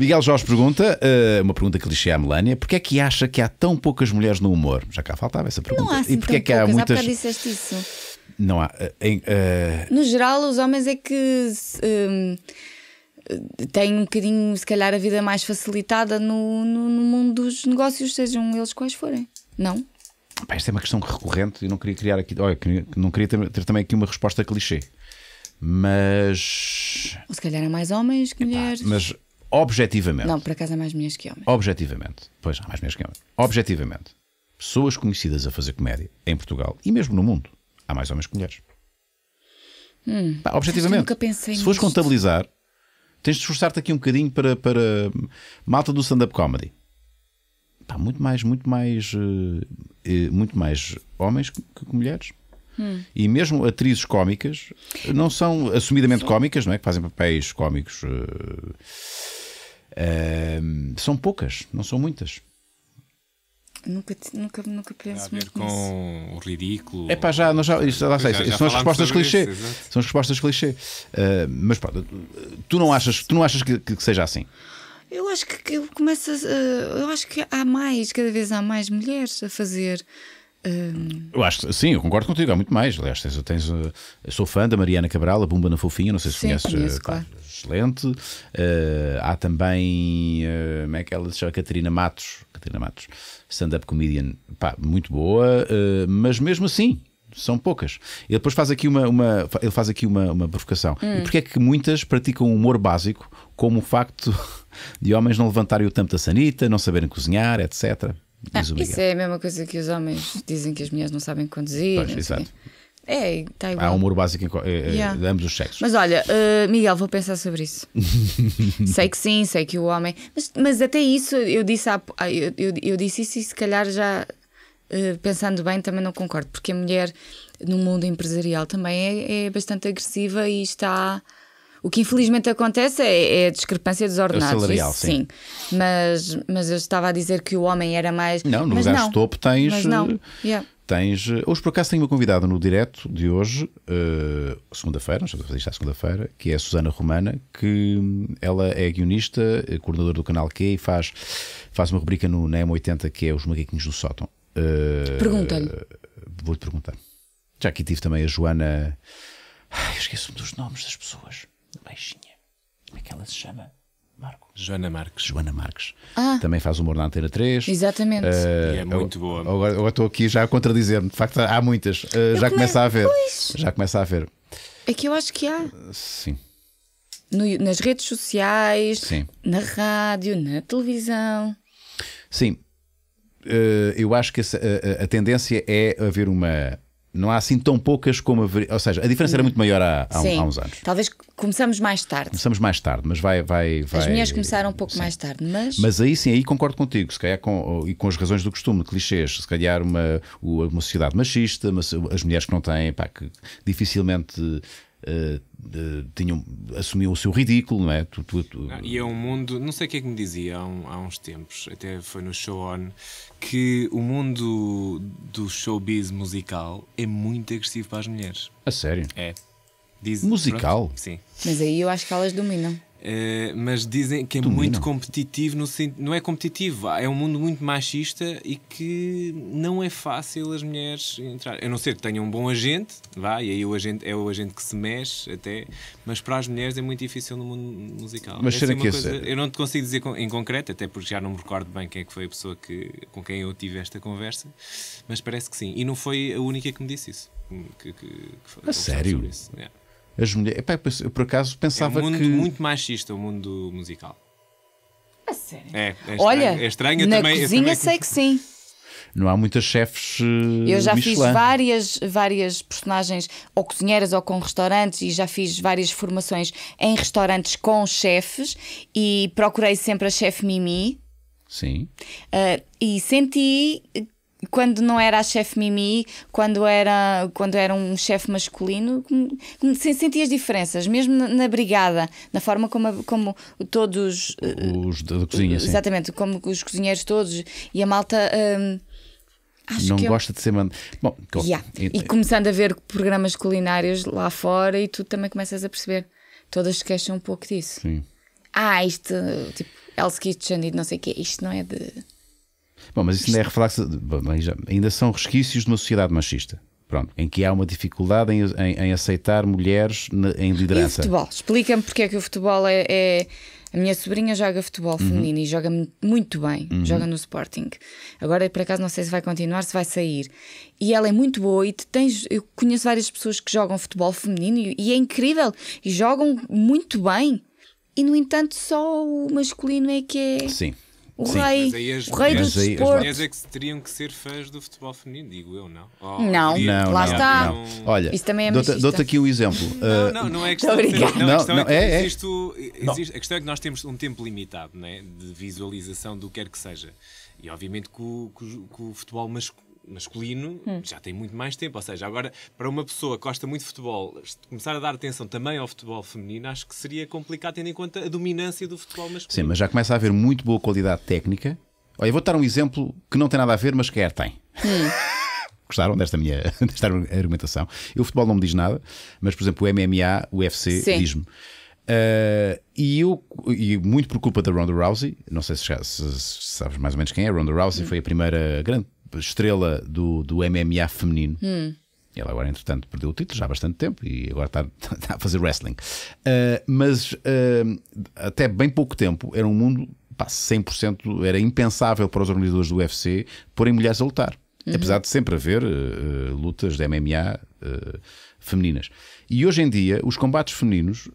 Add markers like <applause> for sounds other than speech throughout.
Miguel Jorge pergunta, eh, uma pergunta clichê à Melania, porquê é que acha que há tão poucas mulheres no humor? Já cá faltava essa pergunta. Não há assim e porquê é que há muitas... disseste isso. Não há. Eh, em, uh... No geral, os homens é que... Hum, têm um bocadinho, se calhar, a vida mais facilitada no, no, no, mundo dos negócios, sejam eles quais forem, não? Pá, esta é uma questão recorrente e não queria criar aqui. Olha, não queria ter, ter, também aqui uma resposta clichê. Mas. Ou se calhar há mais homens que Epá, mulheres. Mas Objetivamente. Não, por acaso há mais mulheres que homens. Objetivamente. Pois, há mais mulheres que homens. Objetivamente. Pessoas conhecidas a fazer comédia em Portugal e mesmo no mundo, há mais homens que mulheres. Hum, objetivamente. Nunca pensei Se fores contabilizar, tens de esforçar-te aqui um bocadinho para, para malta do stand-up comedy. Pá, muito mais, muito mais, eh, eh, muito mais homens que, que mulheres. Hum. E mesmo atrizes cómicas não são assumidamente cómicas, não é? Que fazem papéis cómicos. Uh são poucas, não são muitas. Nunca, nunca, nunca penso a muito com nisso. o ridículo. É pá, já, nós já, lá sei, já, já são as respostas clichê. Isso, são as respostas clichê. Uh, mas pronto, tu não achas, tu não achas que, que seja assim? Eu acho que, que começa. Uh, eu acho que há mais, cada vez há mais mulheres a fazer. Um... Eu acho que sim, eu concordo contigo, há muito mais. Aliás, tens, tens, eh, sou fã da Mariana Cabral, a Bumba na Fofinha, não sei se sim, conheces. Conheço, eh, claro. Excelente. Uh, há também, uh, como é que ela se chama? Catarina Matos, Catarina Matos, stand-up comedian, pá, muito boa, uh, mas mesmo assim. São poucas. Ele depois faz aqui uma, uma ele faz aqui uma, uma provocação. Hum. E porquê é que muitas praticam o humor básico, como o facto <laughs> de homens não levantarem o tampo da sanita, não saberem cozinhar, etc. Ah, isso é a mesma coisa que os homens dizem que as mulheres não sabem conduzir. Pois, exato. É, tá igual. Há um humor básico em, eh, eh, yeah. de ambos os sexos. Mas olha, uh, Miguel, vou pensar sobre isso. <laughs> sei que sim, sei que o homem. Mas, mas até isso eu disse, há, eu, eu, eu, disse isso e se calhar já uh, pensando bem também não concordo, porque a mulher no mundo empresarial também é, é bastante agressiva e está o que infelizmente acontece é, é a discrepância dos é ordenados. Salarial, isso, sim. sim. Mas, mas eu estava a dizer que o homem era mais. Não, no mas lugar de topo tens. Mas não. Eh, yeah. Tens, eh, hoje, por acaso, tenho uma convidada no direto de hoje, uh, segunda-feira, estamos a fazer isto à segunda-feira, que é a Susana Romana, que hum, ela é guionista, é coordenadora do canal Q e faz, faz uma rubrica no, na M80 que é Os Macaquinhos do Sótão. Uh, Pergunta-lhe. Uh, Vou-lhe perguntar. Já aqui tive também a Joana. Ai, esqueço-me dos nomes das pessoas baixinha. Como é que ela se chama? Marco. Joana Marques. Joana Marques. Ah. Também faz humor na Antena 3. Exatamente. Uh, é muito eu, boa. Agora, estou aqui já a contradizer-me. De facto, há muitas. Uh, já come... começa a haver. Pois. Já começa a haver. É que eu acho que há. Eh, sim. No, nas redes sociais, Sim. na rádio, na televisão. Sim. Uh, eu acho que a, a, a tendência é haver uma não há assim tão poucas como haveria. Ou seja, a diferença era muito maior há, há, um, há, uns anos. Talvez começamos mais tarde. Começamos mais tarde, mas vai. vai, vai As mulheres começaram um pouco sim. mais tarde, mas. Mas aí sim, aí concordo contigo, se calhar com, e com as razões do costume, clichês, se calhar uma, uma sociedade machista, mas as mulheres que não têm, pá, que dificilmente eh, tinham, assumiam o seu ridículo, não é? Tu, tu, tu... Ah, e é um mundo, não sei o que é que me dizia há, um, há, uns tempos, até foi no Show On, que o mundo do showbiz musical é muito agressivo para as mulheres. A sério? É. Diz, musical? Pronto, sim. Mas aí eu acho que elas dominam. Eh, mas dizem que é Domina. muito competitivo, no, não é competitivo, é um mundo muito machista e que não é fácil as mulheres entrar. A não ser que tenham um bom agente, vá, e aí o agente é o agente que se mexe até, mas para as mulheres é muito difícil no mundo musical. Mas é será que coisa, é Eu não te consigo dizer em concreto, até porque já não me recordo bem quem é que foi a pessoa que, com quem eu tive esta conversa, mas parece que sim. E não foi a única que me disse isso. Que, que, que a sério? Isso. Yeah as mulheres. Epá, eu por acaso pensava é um mundo que. muito machista o mundo musical. A sério? É, é estranho, Olha, é estranho. na também, cozinha também... sei que sim. Não há muitas chefes. Uh, eu já Michelin. fiz várias, várias personagens, ou cozinheiras ou com restaurantes, e já fiz várias formações em restaurantes com chefes e procurei sempre a chefe Mimi. Sim. Uh, e senti quando não era a chefe Mimi, quando era, quando era um chefe masculino, sentias diferenças, mesmo na brigada, na forma como, como todos. Eh, os da cozinha, sim. Exatamente, como os cozinheiros todos e a malta. Hum, Acho não gosta eu... de ser mandada Bom, yeah. e, e começando a ver programas culinários lá fora e tu também começas a perceber. Todas se queixam um pouco disso. Sim. Ah, isto, tipo, Hell's Kitchen e não sei o quê, isto não é de Bom, mas isso não é reflexo. ainda são resquícios de uma sociedade machista. Pronto, em que há uma dificuldade em, em, em aceitar mulheres em liderança. E o futebol? Explica-me porque é que o futebol é, é... A minha sobrinha joga futebol uhum. feminino uhum. e joga muito bem, uhum. joga no Sporting. Agora, por acaso, não sei se vai continuar, se vai sair. E ela é muito boa e tens, eu conheço várias pessoas que jogam futebol feminino e, e é incrível e jogam muito bem. E, no entanto, só o masculino é que é. Sim o Sim, rei, as, o rei do aí, desporto. As é que teriam que ser fãs do futebol feminino, digo eu, não? Oh, não, não, lá não, está. Não. Olha, isso também é Dou-te aqui o um exemplo. Não, eh, não, não é questão a questão é, que que nós temos um tempo limitado né, de visualização do que quer que seja. E obviamente que o, que o futebol masculino masculino hum. já tem muito mais tempo. Ou seja, agora, para uma pessoa que gosta muito de futebol, começar a dar atenção também ao futebol feminino, acho que seria complicado, tendo em conta a dominância do futebol masculino. Sim, mas já começa a haver muito boa qualidade técnica. Olha, eu vou dar um exemplo que não tem nada a ver, mas que é tem. Hum. <laughs> Gostaram desta minha <laughs> desta argumentação? o futebol não me diz nada, mas, por exemplo, o MMA, o UFC, diz-me. Uh, e, eu, e muito por culpa da Ronda Rousey, não sei se, se, se sabes mais ou menos quem é, Ronda Rousey hum. foi a primeira grande estrela do, do MMA feminino. Hum. agora, entretanto, perdeu o título já há bastante tempo e agora está, <laughs> está a fazer wrestling. Uh, mas uh, até bem pouco tempo era um mundo pá, 100%, era impensável para os organizadores do UFC porem mulheres a lutar. Uhum. Apesar de sempre haver uh, lutas de MMA femininas. E hoje em dia, os combates femininos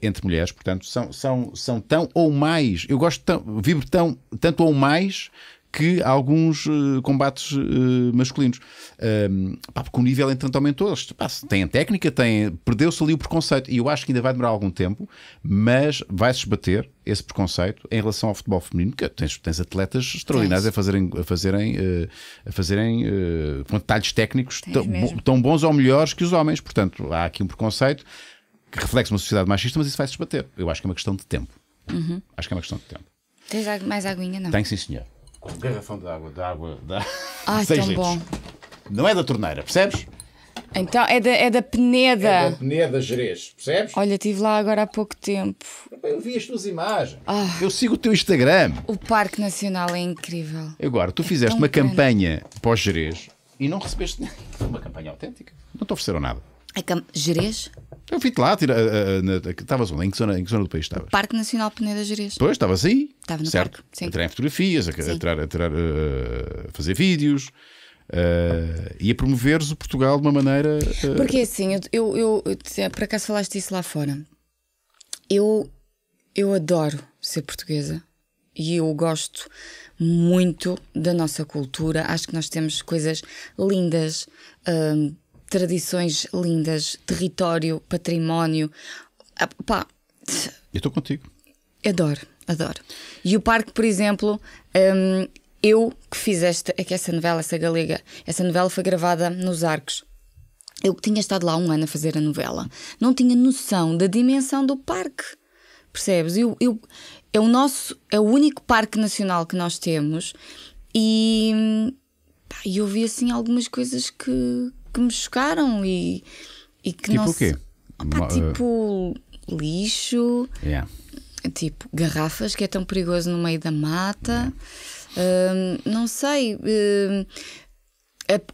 entre mulheres, portanto, são, são, são tão ou mais. Eu gosto tão, vibro tão, tanto ou mais que alguns uh, combates uh, masculinos. Um, pá, porque o nível entretanto aumentou. Eles pá, têm técnica, têm, perdeu-se ali o preconceito. E eu acho que ainda vai demorar algum tempo, mas vai-se esbater esse preconceito em relação ao futebol feminino, que tens, tens atletas extraordinários a fazerem, a fazerem, uh, a fazerem com detalhes técnicos tão, tão bons ou melhores que os homens. Portanto, há aqui um preconceito que reflete uma sociedade machista, mas isso vai-se esbater. Eu acho que é uma questão de tempo. Uhum. Acho que é uma questão de tempo. Tens mais aguinha, não? Tem, sim, senhor com garrafão de água, de água, de água. Ai, <laughs> tão litros. bom. Não é da torneira, percebes? Então é da, é da Peneda. É da Peneda Jerez, percebes? Olha, estive lá agora há pouco tempo. Eu vi as tuas imagens. Ah. eu sigo o teu Instagram. O Parque Nacional é incrível. Agora, tu é fizeste uma campanha pós Jerez e não recebeste nenhuma <laughs> campanha autêntica. Não te ofereceram nada. A é Cam... Jerez? Eu fui lá, eh, eh, eh, estavas onde? Em que, zona, em que zona do país estavas? Parque Nacional Peneda Jerez. Pois, estava assim. Estava no certo? parque, sim. A tirar fotografias, a, a, tirar, a, tirar, a fazer vídeos. Uh, e a promoveres o Portugal de uma maneira. Uh... Porque é assim, eu, eu, eu, por acaso falaste isso lá fora. Eu, eu adoro ser portuguesa e eu gosto muito da nossa cultura. Acho que nós temos coisas lindas. Hum, tradições lindas, território, património. Ah, pá. Eu estou contigo. Adoro, adoro. E o parque, por exemplo, hum, eu que fiz esta, é que essa novela, essa galega, essa novela foi gravada nos Arcos. Eu que tinha estado lá um ano a fazer a novela, não tinha noção da dimensão do parque. Percebes? Eu, eu, é o nosso, é o único parque nacional que nós temos e pá, eu vi assim algumas coisas que, que me chocaram e, e que tipo não. Tipo o quê? Opa, ah, tipo lixo, yeah. tipo garrafas, que é tão perigoso no meio da mata. Yeah. Uh, não sei. Uh,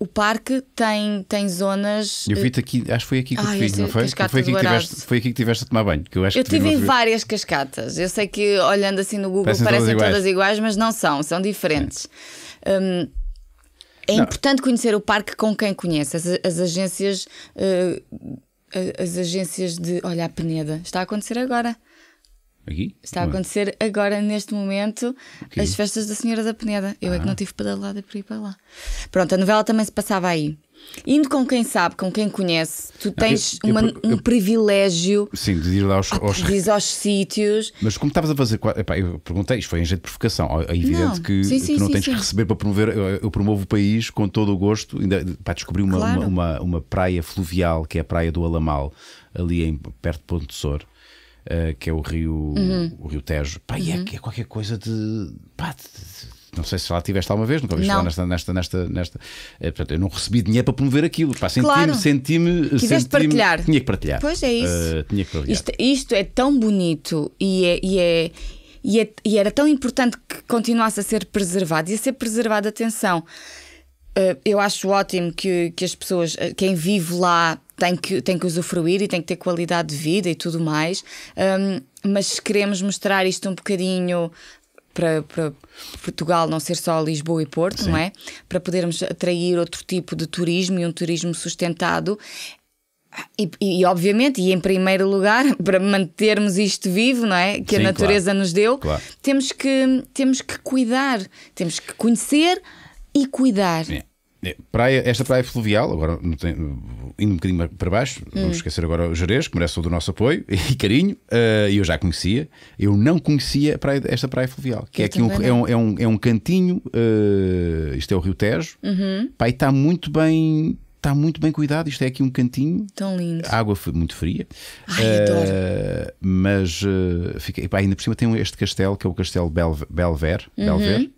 o parque tem, tem zonas. Eu vi-te eh, aqui, acho que foi aqui que eu te vi, não foi? Foi aqui, tiveste, foi aqui, que tiveste, a tomar banho. Que eu acho eu que tive em várias cascatas. Eu sei que olhando assim no Google parecem, parecem todas, iguais. todas, iguais. mas não são, são diferentes. É. Um, é não. importante conhecer o parque com quem conhece. As, as agências. Uh, as agências de. Olha, a Peneda. Está a acontecer agora. Aqui? Está a é? acontecer agora, neste momento, as festas da Senhora da Peneda. Eu ah. é que ah. não tive pedalada para ir para lá. Pronto, a novela também se passava aí. Indo com quem sabe, com quem conhece, tu ah, tens não, eu, uma, eu, eu, um privilégio. Sim, de ir lá aos, ah, aos... aos sítios. Mas como estavas a fazer. Epá, eu perguntei, isto foi em jeito de provocação. É evidente não, que sim, tu não sim, tens que receber para promover. Eu, promovo o país com todo o gosto. Ainda, pá, descobri uma, claro. uma, uma, uma, praia fluvial, que é a Praia do Alamal, ali em, perto de Ponte de Soro uh, que é o rio, uhum. o rio Tejo. Pá, e é, uhum. é qualquer coisa de. Pá, de não sei se lá tiveste alguma vez, nunca ouviste falar nesta. nesta, nesta, nesta é, portanto, eu não recebi dinheiro para promover aquilo. Pá, senti-me. Claro. Senti Quiseste senti partilhar. Tinha que partilhar. Pois é isso. Uh, tinha que partilhar. Isto, isto, é tão bonito e é. E é... E, é, e era tão importante que continuasse a ser preservado e a ser preservada atenção. Eh, eu acho ótimo que, que as pessoas, eh, quem vive lá, tem que, tem que usufruir e tem que ter qualidade de vida e tudo mais, um, mas queremos mostrar isto um bocadinho. Para, para, Portugal não ser só Lisboa e Porto, Sim. não é? Para podermos atrair outro tipo de turismo e um turismo sustentado. E, e, obviamente, e em primeiro lugar, <laughs> para mantermos isto vivo, não é? Que Sim, a natureza claro. nos deu, claro. temos, que, temos que cuidar, temos que conhecer, e cuidar. É. Praia, esta praia fluvial, agora indo um bocadinho para baixo, hum. vamos esquecer agora o Jerez, que merece todo o nosso apoio <laughs> e carinho, eh, e uh, eu já conhecia. Eu não conhecia praia, esta praia fluvial, que é, aqui um, é, um, é, um, é, um, cantinho, uh, isto é o Rio Tejo, uhum. está muito bem. Está muito bem cuidado, isto é aqui um cantinho. Tão lindo. água foi muito fria. Ai, uh, adoro. Eh, mas uh, fiquei, ainda por cima tem este castelo, que é o Castelo Belver. Belver, uhum. Belver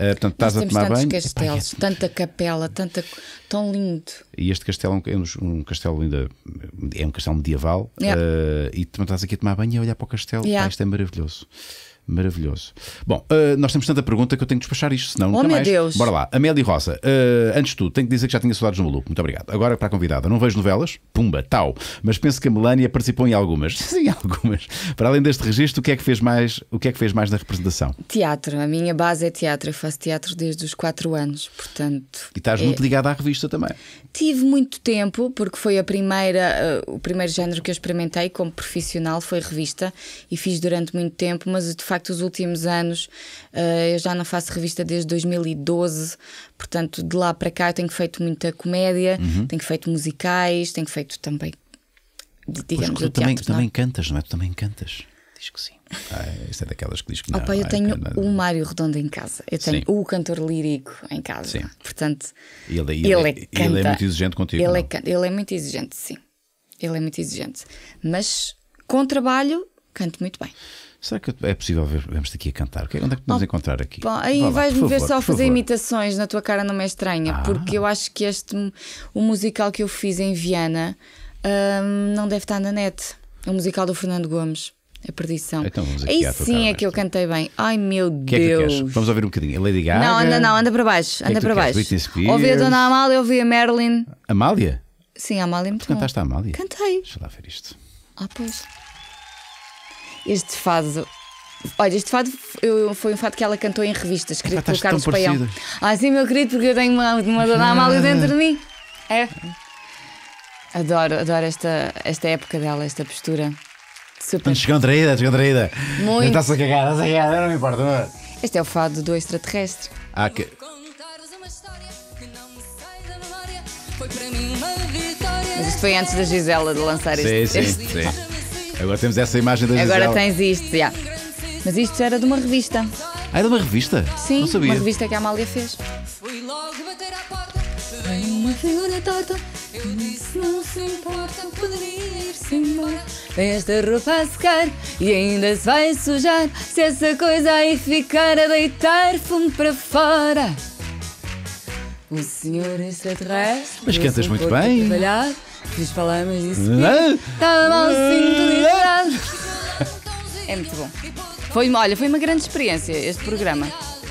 Uh, portanto, estás a tomar banho. castelos, Epá, <laughs> é... tanta capela, tanta... tão lindo. E este castelo é, é um, um castelo ainda. É um castelo medieval. Yeah. Uh, e tu estás aqui a tomar banho e a olhar para o castelo. Yeah. Pá, isto é maravilhoso. Maravilhoso. Bom, uh, nós temos tanta pergunta que eu tenho que despachar isto, senão oh, nunca meu mais. Deus. Bora lá. Amélia Rosa, uh, antes de tudo, tenho que dizer que já tinha saudades no Maluco. Muito obrigado. Agora para a convidada. Não vejo novelas? Pumba, tal. Mas penso que a Melania participou em algumas. <laughs> Sim, algumas. Para além deste registro, o que é que fez mais, o que é que fez mais na representação? Teatro. A minha base é teatro. Eu faço teatro desde os 4 anos, portanto. E estás é... muito ligada à revista também. Tive muito tempo, porque foi a primeira, uh, o primeiro género que eu experimentei como profissional foi revista e fiz durante muito tempo, mas de facto, os últimos anos, eh, eu já não faço revista desde 2012, portanto, de lá para cá eu tenho feito muita comédia, uhum. tenho feito musicais, tenho feito também. Digamos, pois, tu, também, teatro, tu é? também cantas, não é? Tu também cantas. Diz que sim. Ah, isto é daquelas que diz que não. Opa, eu tenho é... o Mário Redondo em casa, eu tenho sim. o cantor lírico em casa. Sim. Portanto, ele, é- ele, ele, é, canta, ele é muito exigente contigo. Ele, é, ele é muito exigente, sim. Ele é muito exigente. Mas com trabalho canto muito bem. Será que é possível ver, te aqui a cantar? É, onde é que podemos oh, encontrar aqui? Bom, aí vais-me ver só fazer favor. imitações na tua cara, não é estranha, ah. porque eu acho que este o musical que eu fiz em Viana hum, não deve estar na net. É um musical do Fernando Gomes. A perdição. Então vamos aqui Aí sim é que eu então. cantei bem. Ai meu que Deus. É que vamos ouvir um bocadinho. Lady Gaga. Não, anda, não, anda para baixo. É anda que é que para baixo. Ouvi a Dona Amália, ouvi a Marilyn. Amália? Sim, a Amália. Ah, tu cantaste a Amália? Cantei. Deixa lá ver isto. Ah, pois. Este fado. Olha, este fado foi um fado que ela cantou em revistas, ah, escrito pelo Carlos Paião. Ah, sim, meu querido, porque eu tenho uma, uma dona <laughs> Amália dentro de mim. É. Adoro, adoro esta, esta época dela, esta postura. Super. Descontraída, descontraída. Muito. Está-se a cagar, está-se a cagar, não me importa. Este é o fado do extraterrestre. Ah, que. Mas isto foi antes da Gisela de lançar sim, este. Sim, este... sim. Agora temos essa imagem da Gisele. Agora tens isto, já. Mas isto era de uma revista. Ah, era de uma revista? Sim, Não sabia. uma revista que a Amália fez. Fui logo bater à porta, veio uma figura torta. Eu disse: não se importa, poderia ir-se embora. esta roupa a secar e ainda se vai sujar. Se essa coisa aí ficar a deitar fumo para fora. O senhor é extraterrestre. Mas cantas muito bem. Trabalhar. Nos falamos disso. É muito bom. Foi, olha, foi uma grande experiência este programa.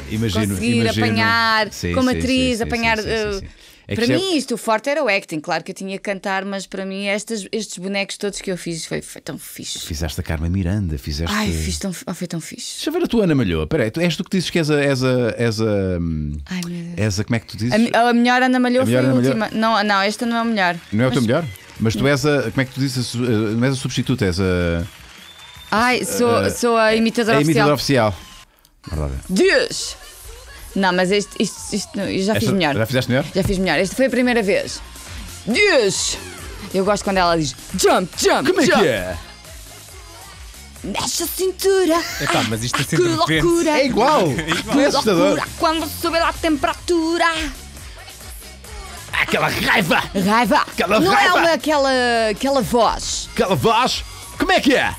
Imagino, Conseguir imagino. apanhar sim, como sim, atriz, sim, apanhar. Eh, é para mim, é... isto, o forte era o acting. Claro que eu tinha que cantar, mas para mim, estas, estes bonecos todos que eu fiz foi, foi tão fixe. Fizeste a Carmen Miranda, fizeste. Ai, fiz tão, oh, foi tão fixe. Deixa eu ver a tua Ana Malhoa. Espera tu, és tu que dizes que és a. És a, és a, hum, Ai, meu... és a como é que tu dizes? A, a melhor Ana Malhoa foi a última. Não, não, esta não é a melhor. Não é a tua melhor? Mas tu és a. Como é que tu dizes? Eh, não és a substituta, és a. Ai, sou, eh, sou eh, a imitadora oficial. A imitadora oficial. Deus! Não, mas este, isto, isto, isto já Esta- fiz melhor. Já fizeste melhor? Já fiz melhor. Esta foi a primeira vez. Deus! Eu gosto quando ela diz jump, jump, Como é jump. que é? Mexe a cintura. Epá, mas isto é de que loucura. É igual! Que é assustador! loucura quando sobe a temperatura. Aquela raiva! Raiva. Aquela não é raiva. é uma- aquela, aquela voz. Aquela voz! Como é que é?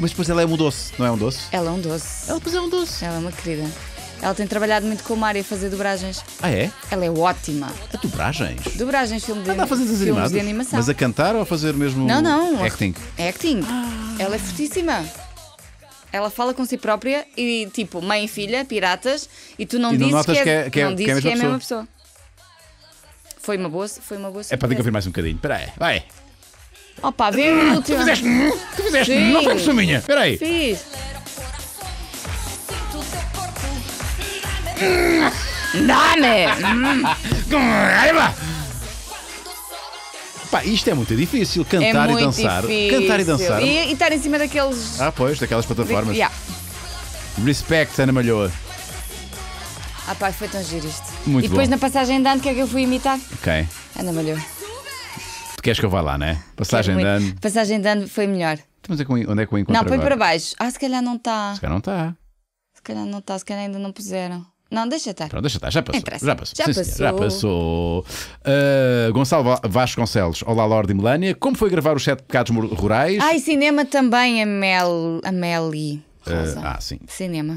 Mas depois ela é um doce, não é um doce? Ela é um doce. Ela depois é um doce. Ela é uma querida. Ela tem trabalhado muito com o Mário a fazer dobragens. Ah, é? Ela é ótima. A é dobragens? Dobragens, filme de, a fazer filmes animados. de animação. Mas a cantar ou a fazer mesmo não, não, acting? Acting. Ah. Ela é fortíssima. Ela fala com si própria e tipo, mãe e filha, piratas, e tu não, e dizes não dizes que é, que é, que é, não é dizes que é a mesma pessoa. Foi uma boa, foi uma boa É para ter que ouvir mais um bocadinho. Espera aí, vai. Opa, vê o último. Tu fizeste? Tu fizeste? Sim. Não foi pessoa minha. Espera aí. Fiz. Hum, Dane! Né? Hum. Pá, isto é muito difícil, cantar e é muito dançar. difícil. Cantar e dançar. E, e estar em cima daqueles. Ah, pois, daquelas plataformas. Yeah. Respect, Ana Malhoa. Ah, pá, foi tão giro isto. Muito e depois bom. na passagem dando o que é que eu fui imitar? Ok. Ana Malhoa. Tu queres que eu vá lá, né? Passagem dando. Passagem dando foi melhor. Então, mas é que onde é que eu encontrei? não, põe para baixo. Ah, se calhar não está. Se calhar não está. Se calhar não está, se calhar ainda não puseram. Não, deixa estar. Pronto, deixa estar, já passou. Já passou. Já, Sim, passou. já passou. Uh, Gonçalo Vasconcelos, olá Lorde Melânia. Como foi gravar os Sete Pecados Rurais? Ai, cinema também, A Amélie. Uh, ah, sim. Cinema.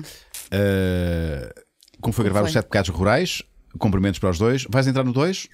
Uh, como foi como gravar foi? os Sete Pecados Rurais? Cumprimentos para os dois. Vais entrar no dois?